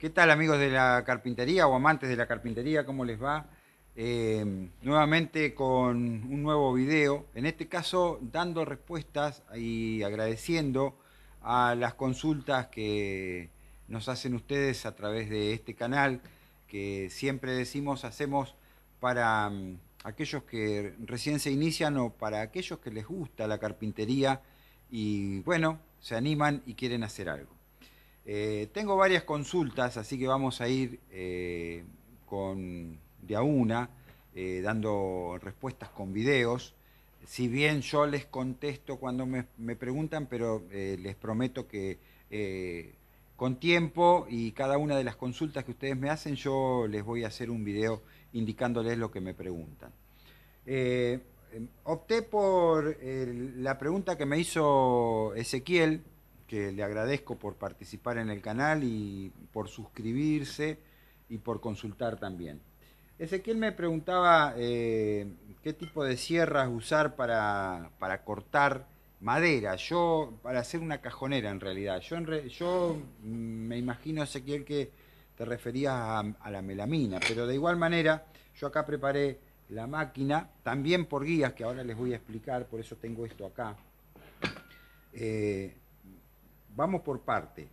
¿Qué tal amigos de la carpintería o amantes de la carpintería? ¿Cómo les va? Eh, nuevamente con un nuevo video, en este caso dando respuestas y agradeciendo a las consultas que nos hacen ustedes a través de este canal, que siempre decimos hacemos para mm, aquellos que recién se inician o para aquellos que les gusta la carpintería y bueno, se animan y quieren hacer algo. Eh, tengo varias consultas, así que vamos a ir eh, con, de a una, eh, dando respuestas con videos. Si bien yo les contesto cuando me preguntan, pero les prometo que con tiempo y cada una de las consultas que ustedes me hacen, yo les voy a hacer un video indicándoles lo que me preguntan. opté por la pregunta que me hizo Ezequiel, que le agradezco por participar en el canal y por suscribirse y por consultar también. Ezequiel me preguntaba eh, qué tipo de sierras usar para, cortar madera, yo para hacer una cajonera en realidad. Yo, yo mm, me imagino, Ezequiel, que te referías a, la melamina, pero de igual manera yo acá preparé la máquina, también por guías que ahora les voy a explicar, por eso tengo esto acá. Eh, vamos por parte.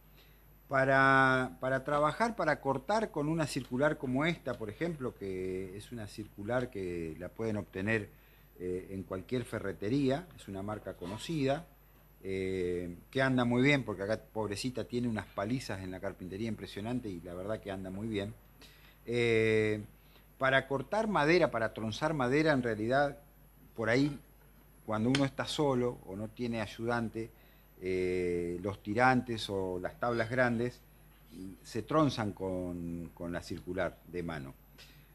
Para, trabajar, para cortar con una circular como esta, por ejemplo, que es una circular que la pueden obtener eh, en cualquier ferretería, es una marca conocida, eh, que anda muy bien, porque acá pobrecita tiene unas palizas en la carpintería impresionante y la verdad que anda muy bien. Eh, para cortar madera, para tronzar madera, en realidad, por ahí, cuando uno está solo o no tiene ayudante, eh, los tirantes o las tablas grandes se tronzan con, la circular de mano.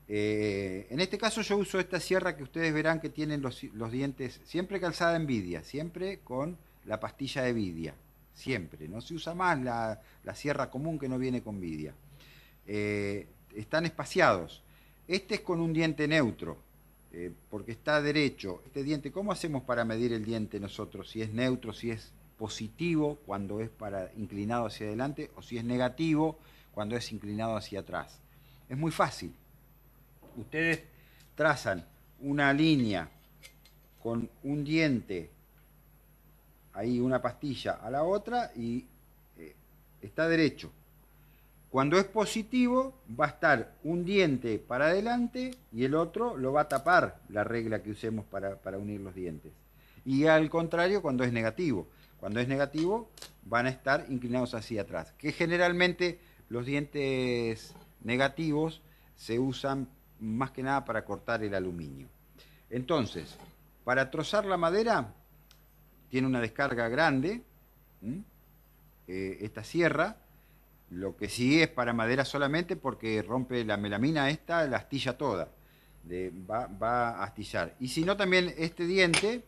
Eh, en este caso yo uso esta sierra que ustedes verán que tienen los, dientes siempre calzada en vidia, siempre con la pastilla de vidia, siempre. No se usa más la, sierra común que no viene con vidia. Eh, están espaciados. Este es con un diente neutro, porque está derecho. Este diente, ¿cómo hacemos para medir el diente nosotros? Si es neutro, si es positivo cuando es para, inclinado hacia adelante o si es negativo cuando es inclinado hacia atrás. Es muy fácil. Ustedes trazan una línea con un diente, ahí una pastilla a la otra y eh, está derecho. Cuando es positivo, va a estar un diente para adelante y el otro lo va a tapar, la regla que usemos para unir los dientes. Y al contrario, cuando es negativo. Cuando es negativo, van a estar inclinados hacia atrás, que generalmente los dientes negativos se usan más que nada para cortar el aluminio. Entonces, para trozar la madera, tiene una descarga grande, eh, esta sierra, lo que sí es para madera solamente porque rompe la melamina esta, la astilla toda, va, va, a astillar. Y si no, también este diente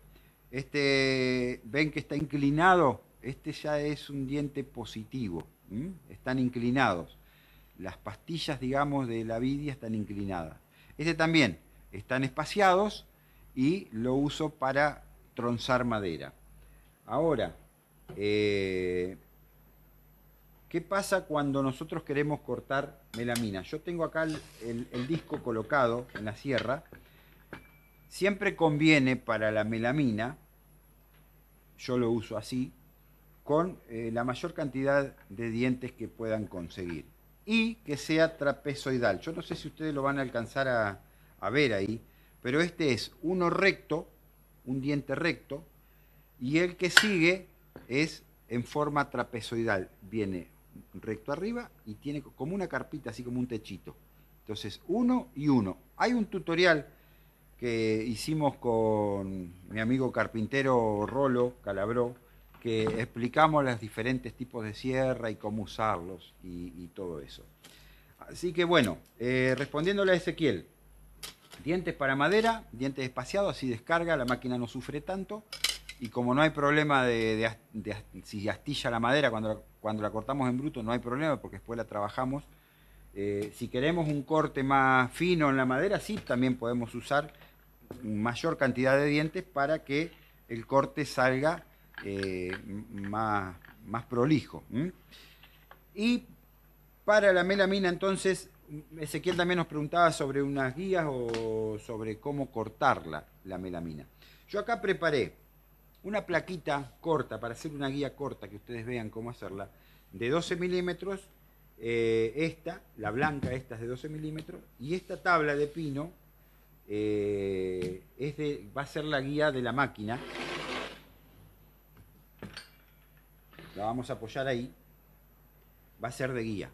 este, ven que está inclinado, este ya es un diente positivo, están inclinados. Las pastillas, digamos, de la vidia están inclinadas. Este también, están espaciados y lo uso para tronzar madera. Ahora, eh, ¿Qué pasa cuando nosotros queremos cortar melamina? Yo tengo acá el, disco colocado en la sierra. Siempre conviene para la melamina yo lo uso así, con eh, la mayor cantidad de dientes que puedan conseguir. Y que sea trapezoidal. Yo no sé si ustedes lo van a alcanzar a, a ver ahí, pero este es uno recto, un diente recto, y el que sigue es en forma trapezoidal. Viene recto arriba y tiene como una carpita, así como un techito. Entonces, uno y uno. Hay un tutorial que hicimos con mi amigo carpintero Rolo Calabró, que explicamos los diferentes tipos de sierra y cómo usarlos y, todo eso. Así que bueno, eh, respondiéndole a Ezequiel, dientes para madera, dientes espaciados, así descarga, la máquina no sufre tanto. Y como no hay problema de, si astilla la madera cuando cuando la cortamos en bruto, no hay problema porque después la trabajamos eh, si queremos un corte más fino en la madera, sí, también podemos usar mayor cantidad de dientes para que el corte salga eh, más, más, prolijo. Y para la melamina, entonces, Ezequiel también nos preguntaba sobre unas guías o sobre cómo cortarla, la melamina. Yo acá preparé una plaquita corta, para hacer una guía corta, que ustedes vean cómo hacerla, de 12 milímetros eh, esta, la blanca, esta es de 12 milímetros. Y esta tabla de pino eh, va a ser la guía de la máquina. La vamos a apoyar ahí. Va a ser de guía.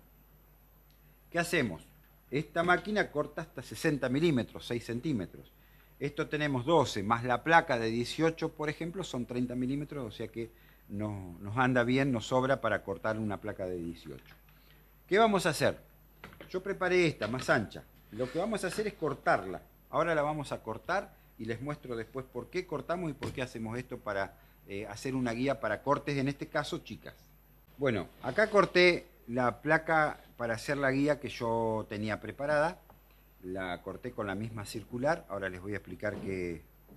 ¿Qué hacemos? Esta máquina corta hasta 60 milímetros, 6 centímetros. Esto tenemos 12, más la placa de 18, por ejemplo, son 30 milímetros, o sea que nos, nos anda bien, nos sobra para cortar una placa de 18. ¿Qué vamos a hacer? Yo preparé esta más ancha. Lo que vamos a hacer es cortarla. Ahora la vamos a cortar y les muestro después por qué cortamos y por qué hacemos esto para eh, hacer una guía para cortes, en este caso chicas. Bueno, acá corté la placa para hacer la guía que yo tenía preparada. La corté con la misma circular. Ahora les voy a explicar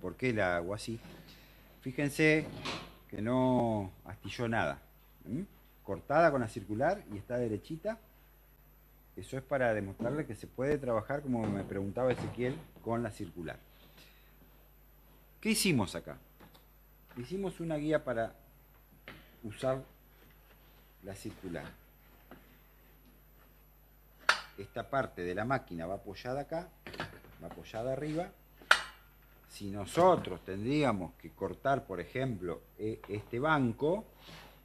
por qué la hago así. Fíjense que no astilló nada cortada con la circular y está derechita. Eso es para demostrarle que se puede trabajar, como me preguntaba Ezequiel, con la circular. ¿Qué hicimos acá? Hicimos una guía para usar la circular. Esta parte de la máquina va apoyada acá, va apoyada arriba. Si nosotros tendríamos que cortar, por ejemplo, e, este banco,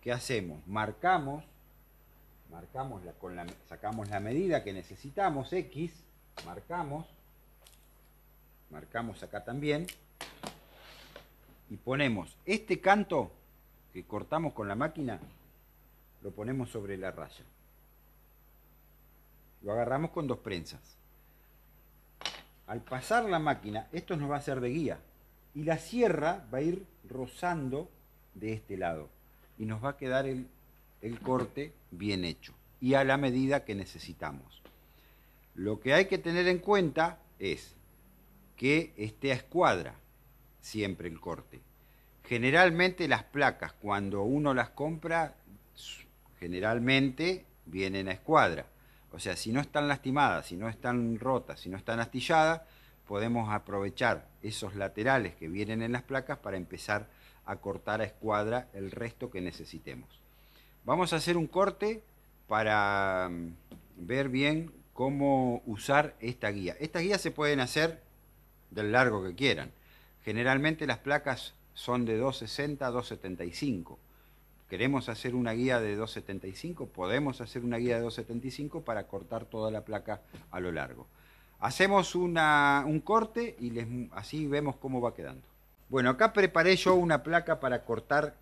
¿Qué hacemos? Marcamos, marcamos la, con la, sacamos la medida que necesitamos, X, marcamos, marcamos acá también, y ponemos este canto que cortamos con la máquina, lo ponemos sobre la raya. Lo agarramos con dos prensas. Al pasar la máquina, esto nos va a ser de guía. Y la sierra va a ir rozando de este lado y nos va a quedar el, corte bien hecho y a la medida que necesitamos. Lo que hay que tener en cuenta es que esté a escuadra siempre el corte. Generalmente las placas, cuando uno las compra, generalmente vienen a escuadra. O sea, si no están lastimadas, si no están rotas, si no están astilladas, podemos aprovechar esos laterales que vienen en las placas para empezar cortar a escuadra el resto que necesitemos. Vamos a hacer un corte para mm, ver bien cómo usar esta guía. Estas guías se pueden hacer del largo que quieran. Generalmente las placas son de 260 a 275. Queremos hacer una guía de 275, podemos hacer una guía de 275 para cortar toda la placa a lo largo. Hacemos una, un corte y les, así vemos cómo va quedando. Bueno, acá preparé yo una placa para cortar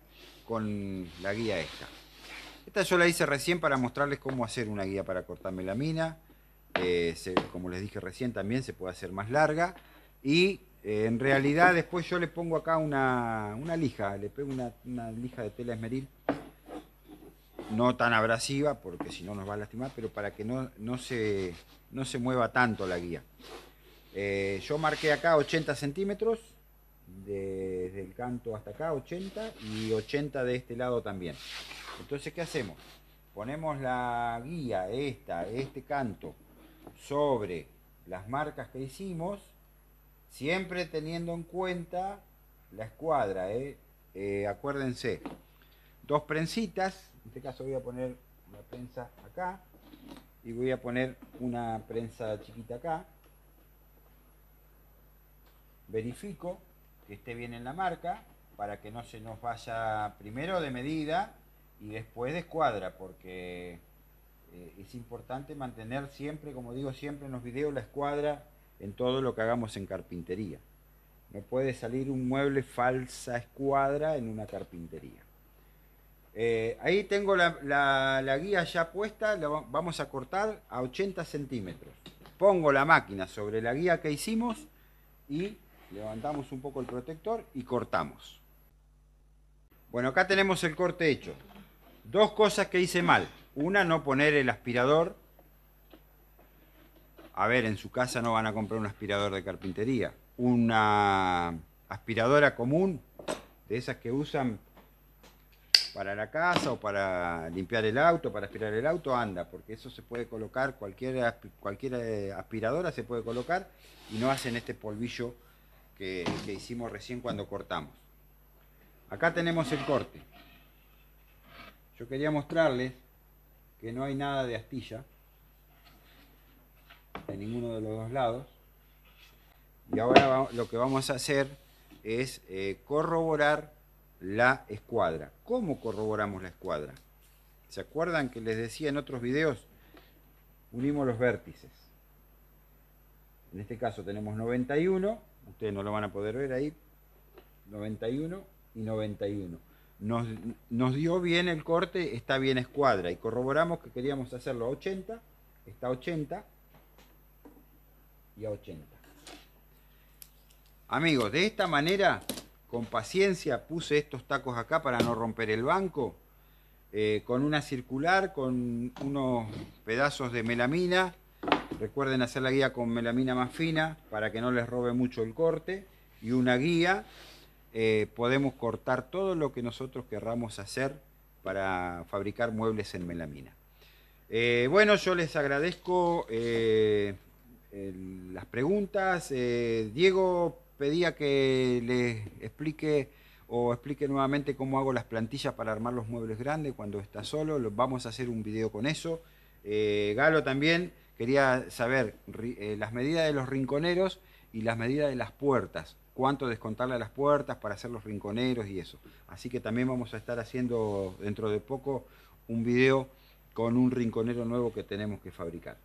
con la guía esta. Esta yo la hice recién para mostrarles cómo hacer una guía para cortar melamina. Eh, como les dije recién, también se puede hacer más larga. Y eh, en realidad después yo le pongo acá una, lija, le pego una, lija de tela esmeril. No tan abrasiva, porque si no nos va a lastimar, pero para que no, no, se, no se mueva tanto la guía. Eh, yo marqué acá 80 centímetros desde el canto hasta acá, 80, y 80 de este lado también. Entonces, ¿qué hacemos? Ponemos la guía, esta, este canto, sobre las marcas que hicimos, siempre teniendo en cuenta la escuadra, ¿eh? Eh, acuérdense, dos prensitas, en este caso voy a poner una prensa acá, y voy a poner una prensa chiquita acá, verifico, que esté bien en la marca para que no se nos vaya primero de medida y después de escuadra, porque eh, es importante mantener siempre, como digo siempre en los videos, la escuadra en todo lo que hagamos en carpintería. No puede salir un mueble falsa escuadra en una carpintería. Eh, ahí tengo la, la, guía ya puesta, la vamos a cortar a 80 centímetros. Pongo la máquina sobre la guía que hicimos y Levantamos un poco el protector y cortamos. Bueno, acá tenemos el corte hecho. Dos cosas que hice mal. Una, no poner el aspirador. A ver, en su casa no van a comprar un aspirador de carpintería. Una aspiradora común, de esas que usan para la casa o para limpiar el auto, para aspirar el auto, anda, porque eso se puede colocar, cualquier, cualquier eh, aspiradora se puede colocar y no hacen este polvillo que, hicimos recién cuando cortamos. Acá tenemos el corte. Yo quería mostrarles que no hay nada de astilla en ninguno de los dos lados. Y ahora lo que vamos a hacer es eh, corroborar la escuadra. ¿Cómo corroboramos la escuadra? ¿Se acuerdan que les decía en otros videos? Unimos los vértices. En este caso tenemos 91 ustedes no lo van a poder ver ahí, 91 y 91. Nos, nos dio bien el corte, está bien escuadra y corroboramos que queríamos hacerlo a 80, está a 80 y a 80. Amigos, de esta manera, con paciencia, puse estos tacos acá para no romper el banco. Eh, con una circular, con unos pedazos de melamina, Recuerden hacer la guía con melamina más fina para que no les robe mucho el corte y una guía. Eh, podemos cortar todo lo que nosotros querramos hacer para fabricar muebles en melamina. Eh, bueno, yo les agradezco eh, las preguntas. Diego pedía que les explique o explique nuevamente cómo hago las plantillas para armar los muebles grandes cuando está solo. Vamos a hacer un video con eso. Galo también Quería saber eh, las medidas de los rinconeros y las medidas de las puertas. Cuánto descontarle a las puertas para hacer los rinconeros y eso. Así que también vamos a estar haciendo dentro de poco un video con un rinconero nuevo que tenemos que fabricar.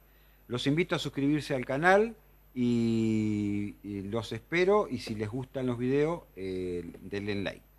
Los invito a suscribirse al canal y, los espero y si les gustan los videos eh, denle like.